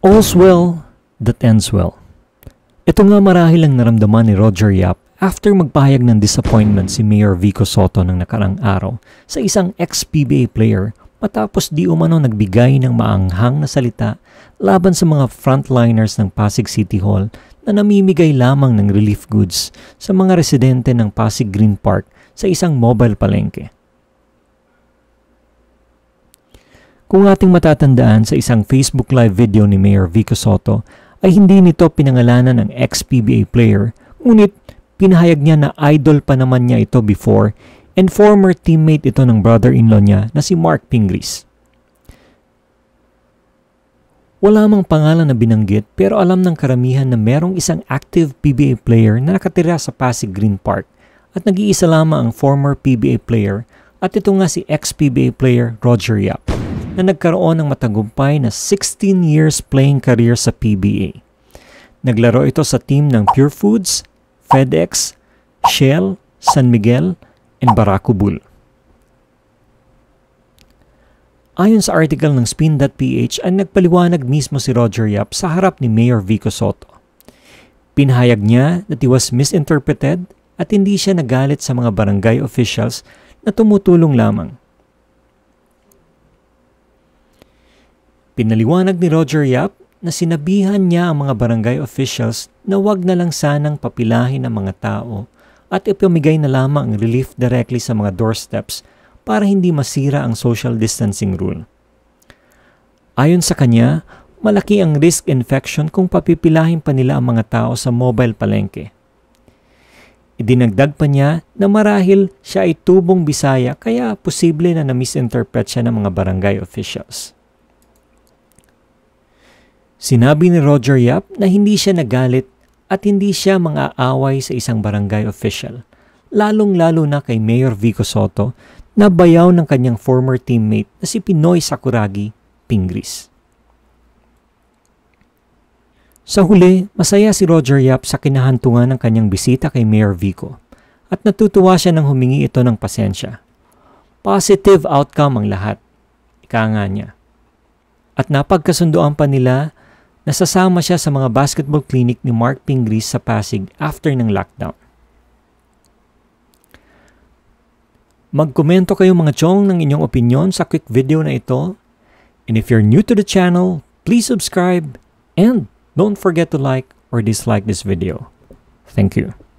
All's well that ends well. Ito nga marahil ang naramdaman ni Roger Yap after magpahayag ng disappointment si Mayor Vico Soto ng nakarang araw sa isang ex-PBA player matapos di umano nagbigay ng maanghang na salita laban sa mga frontliners ng Pasig City Hall na namimigay lamang ng relief goods sa mga residente ng Pasig Green Park sa isang mobile palengke. Kung ating matatandaan sa isang Facebook Live video ni Mayor Vico Soto, ay hindi nito pinangalanan ang ex-PBA player, ngunit pinahayag niya na idol pa naman niya ito before and former teammate ito ng brother-in-law niya na si Mark Pingris. Wala mang pangalan na binanggit pero alam ng karamihan na merong isang active PBA player na nakatira sa Pasig Green Park at nag-iisa lamang ang former PBA player at ito nga si ex-PBA player Roger Yap na nagkaroon ng matagumpay na 16 years playing career sa PBA. Naglaro ito sa team ng Pure Foods, FedEx, Shell, San Miguel, and Bull. Ayon sa article ng Spin.ph ay nagpaliwanag mismo si Roger Yap sa harap ni Mayor Vico Soto. Pinahayag niya that he was misinterpreted at hindi siya nagalit sa mga barangay officials na tumutulong lamang. Pinaliwanag ni Roger Yap na sinabihan niya ang mga barangay officials na wag na lang sanang papilahin ang mga tao at ipamigay na lamang ang relief directly sa mga doorsteps para hindi masira ang social distancing rule. Ayon sa kanya, malaki ang risk infection kung papipilahin pa nila ang mga tao sa mobile palengke. Idinagdag pa niya na marahil siya ay tubong Bisaya kaya posible na na-misinterpret siya ng mga barangay officials. Sinabi ni Roger Yap na hindi siya nagalit at hindi siya mang-aaway sa isang barangay official, lalong-lalo na kay Mayor Vico Soto na bayaw ng kanyang former teammate na si Pinoy Sakuragi Pingris. Sa huli, masaya si Roger Yap sa kinahantungan ng kanyang bisita kay Mayor Vico at natutuwa siya nang humingi ito ng pasensya. Positive outcome ang lahat, ika nga niya. At napagkasundoan pa nila Nasasama siya sa mga basketball clinic ni Mark Pingris sa Pasig after ng lockdown. Magkomento kayo mga chong ng inyong opinion sa quick video na ito. And if you're new to the channel, please subscribe and don't forget to like or dislike this video. Thank you.